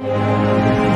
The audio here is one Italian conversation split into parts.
Música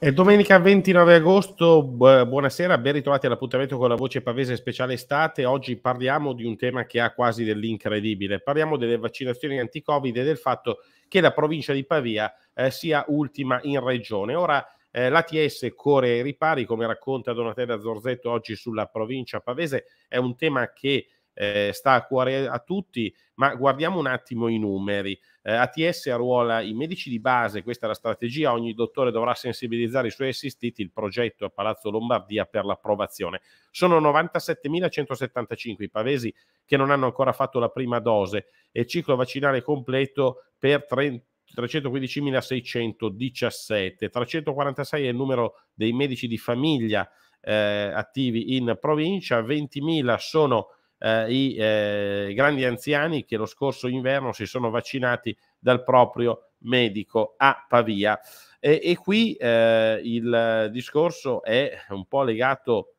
È domenica 29 agosto, buonasera, ben ritrovati all'appuntamento con la voce pavese speciale estate. Oggi parliamo di un tema che ha quasi dell'incredibile. Parliamo delle vaccinazioni anti-Covid e del fatto che la provincia di Pavia eh, sia ultima in regione. Ora eh, l'ATS corre ai ripari, come racconta Donatella Zorzetto oggi sulla provincia pavese, è un tema che eh, sta a cuore a tutti, ma guardiamo un attimo i numeri. Eh, ATS arruola i medici di base, questa è la strategia, ogni dottore dovrà sensibilizzare i suoi assistiti, il progetto a Palazzo Lombardia per l'approvazione. Sono 97.175 i pavesi che non hanno ancora fatto la prima dose e il ciclo vaccinale completo per 30 315.617, 346 è il numero dei medici di famiglia eh, attivi in provincia, 20.000 sono eh, i eh, grandi anziani che lo scorso inverno si sono vaccinati dal proprio medico a Pavia. E, e qui eh, il discorso è un po' legato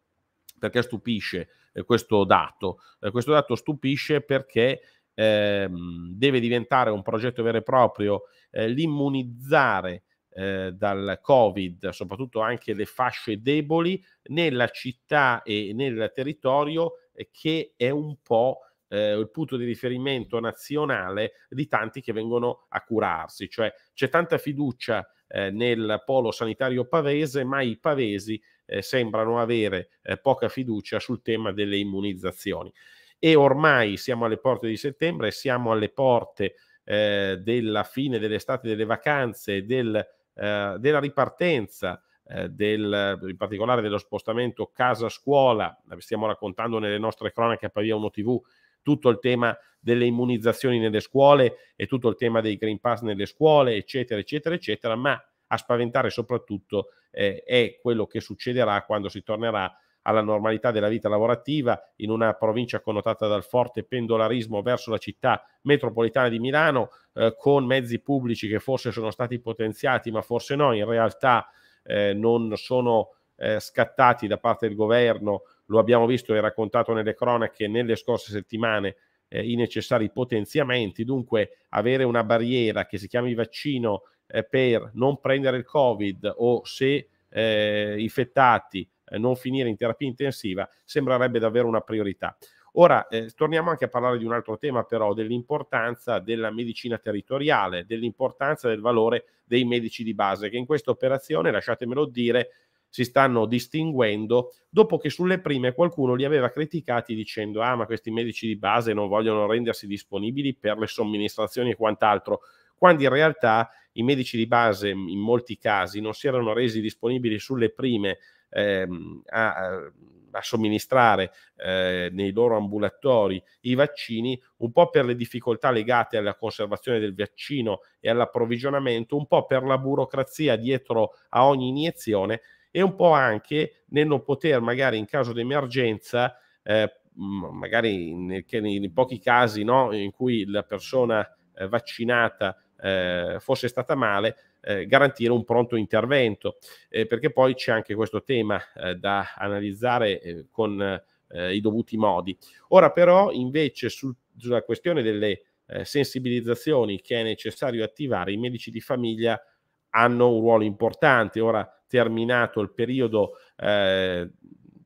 perché stupisce eh, questo dato. Eh, questo dato stupisce perché ehm, deve diventare un progetto vero e proprio eh, l'immunizzare eh, dal Covid, soprattutto anche le fasce deboli, nella città e nel territorio che è un po' eh, il punto di riferimento nazionale di tanti che vengono a curarsi, cioè c'è tanta fiducia eh, nel polo sanitario pavese, ma i pavesi eh, sembrano avere eh, poca fiducia sul tema delle immunizzazioni. E ormai siamo alle porte di settembre, siamo alle porte eh, della fine dell'estate, delle vacanze, del, eh, della ripartenza eh, del, in particolare dello spostamento casa-scuola, stiamo raccontando nelle nostre cronache a Pavia 1 TV tutto il tema delle immunizzazioni nelle scuole e tutto il tema dei Green Pass nelle scuole, eccetera, eccetera, eccetera, ma a spaventare soprattutto eh, è quello che succederà quando si tornerà alla normalità della vita lavorativa in una provincia connotata dal forte pendolarismo verso la città metropolitana di Milano, eh, con mezzi pubblici che forse sono stati potenziati, ma forse no, in realtà eh, non sono eh, scattati da parte del governo, lo abbiamo visto e raccontato nelle cronache nelle scorse settimane, eh, i necessari potenziamenti, dunque avere una barriera che si chiami vaccino eh, per non prendere il Covid o se infettati eh, fettati eh, non finire in terapia intensiva sembrerebbe davvero una priorità. Ora eh, torniamo anche a parlare di un altro tema, però, dell'importanza della medicina territoriale, dell'importanza del valore dei medici di base, che in questa operazione, lasciatemelo dire, si stanno distinguendo dopo che sulle prime qualcuno li aveva criticati dicendo ah ma questi medici di base non vogliono rendersi disponibili per le somministrazioni e quant'altro, quando in realtà i medici di base in molti casi non si erano resi disponibili sulle prime ehm, a, a, somministrare eh, nei loro ambulatori i vaccini, un po' per le difficoltà legate alla conservazione del vaccino e all'approvvigionamento, un po' per la burocrazia dietro a ogni iniezione e un po' anche nel non poter magari in caso di emergenza eh, magari in, in, in, pochi casi no, in cui la persona eh, vaccinata eh, fosse stata male, eh, garantire un pronto intervento, eh, perché poi c'è anche questo tema eh, da analizzare eh, con eh, i dovuti modi. Ora però invece sul, sulla questione delle sensibilizzazioni che è necessario attivare, i medici di famiglia hanno un ruolo importante. Ora terminato il periodo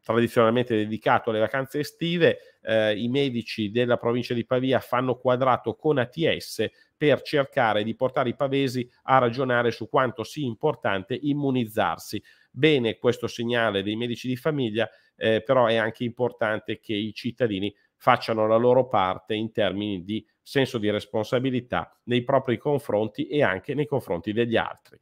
tradizionalmente dedicato alle vacanze estive, eh, i medici della provincia di Pavia fanno quadrato con ATS per cercare di portare i pavesi a ragionare su quanto sia importante immunizzarsi. Bene questo segnale dei medici di famiglia, eh, però è anche importante che i cittadini facciano la loro parte in termini di senso di responsabilità nei propri confronti e anche nei confronti degli altri.